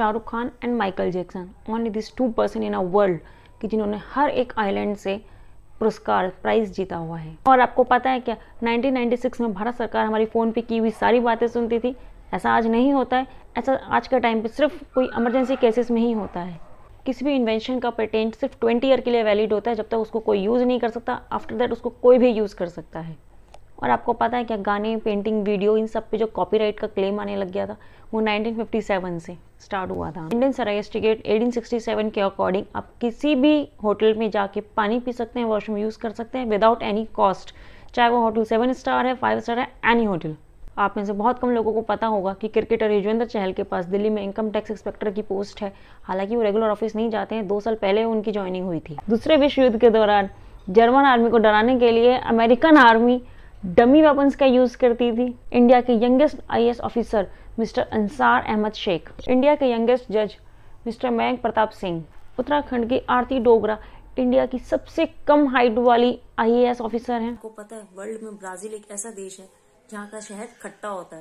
Shahrukh Khan and Michael Jackson only this two person in a world कि जिन्होंने हर एक island से पुरस्कार प्राइज जीता हुआ है और आपको पता है क्या 1996 में भारत सरकार हमारी फ़ोन पे की हुई सारी बातें सुनती थी ऐसा आज नहीं होता है ऐसा आज के टाइम पे सिर्फ कोई इमरजेंसी केसेस में ही होता है किसी भी इन्वेंशन का पेटेंट सिर्फ 20 ईयर के लिए वैलिड होता है जब तक उसको कोई यूज़ नहीं कर सकता आफ्टर दैट उसको कोई भी यूज़ कर सकता है और आपको पता है क्या गाने पेंटिंग वीडियो इन सब पे जो कॉपीराइट का क्लेम आने लग गया था वो 1957 से स्टार्ट हुआ था इंडियन सराइस्टी गेट एटीन के अकॉर्डिंग आप किसी भी होटल में जाके पानी पी सकते हैं वॉशरूम यूज़ कर सकते हैं विदाउट एनी कॉस्ट चाहे वो होटल सेवन स्टार है फाइव स्टार है एनी होटल आप में से बहुत कम लोगों को पता होगा कि क्रिकेटर युजवेंद्र चहल के पास दिल्ली में इनकम टैक्स इंस्पेक्टर की पोस्ट है हालांकि वो रेगुलर ऑफिस नहीं जाते हैं दो साल पहले उनकी ज्वाइनिंग हुई थी दूसरे विश्व युद्ध के दौरान जर्मन आर्मी को डराने के लिए अमेरिकन आर्मी डमी वेपन्स का यूज़ करती थी इंडिया के youngest IAS officer mister Ansar Ahmad Shaikh India के यंगेस्ट जज मिस्टर मयंक प्रताप सिंह उत्तराखंड की आरती डोगरा इंडिया की सबसे कम हाइट वाली आईएएस ऑफिसर हैं। आपको पता है वर्ल्ड में ब्राजील एक ऐसा देश है जहाँ का शहर खट्टा होता है